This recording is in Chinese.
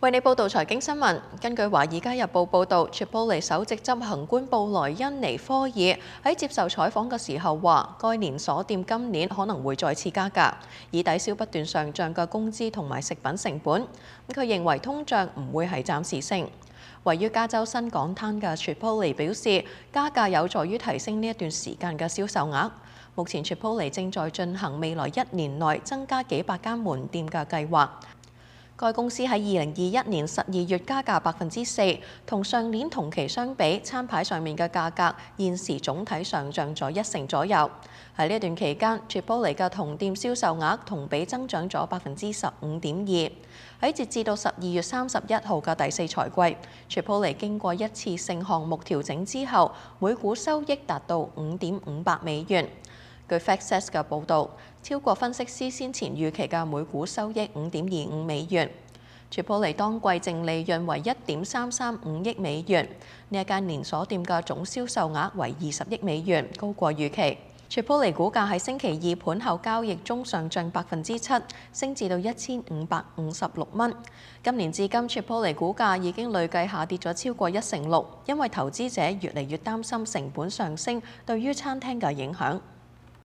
為你報道財經新聞。根據《華爾街日報》報導 c 波 i p o l 首席執行官布萊恩尼科爾喺接受採訪嘅時候話：，該連鎖店今年可能會再次加價，以抵消不斷上漲嘅工資同埋食品成本。咁佢認為通脹唔會係暫時性。位於加州新港灘嘅 c 波 i p o l 表示，加價有助於提升呢一段時間嘅銷售額。目前 c 波 i p o l 正在進行未來一年內增加幾百间門店嘅計劃。該公司喺二零二一年十二月加價百分之四，同上年同期相比，餐牌上面嘅價格現時總體上漲咗一成左右。喺呢段期間 c h i p o l e 嘅同店銷售額同比增長咗百分之十五點二。喺截至到十二月三十一號嘅第四財季 c h i p o l e 經過一次性項目調整之後，每股收益達到五點五百美元。據 Factset 嘅報導，超過分析師先前預期嘅每股收益五點二五美元。c 普尼當季淨利潤為一點三三五億美元。呢一間連鎖店嘅總銷售額為二十億美元，高過預期。c 普尼股價喺星期二盤後交易中上漲百分之七，升至到一千五百五十六蚊。今年至今 c 普尼股價已經累計下跌咗超過一成六，因為投資者越嚟越擔心成本上升對於餐廳嘅影響。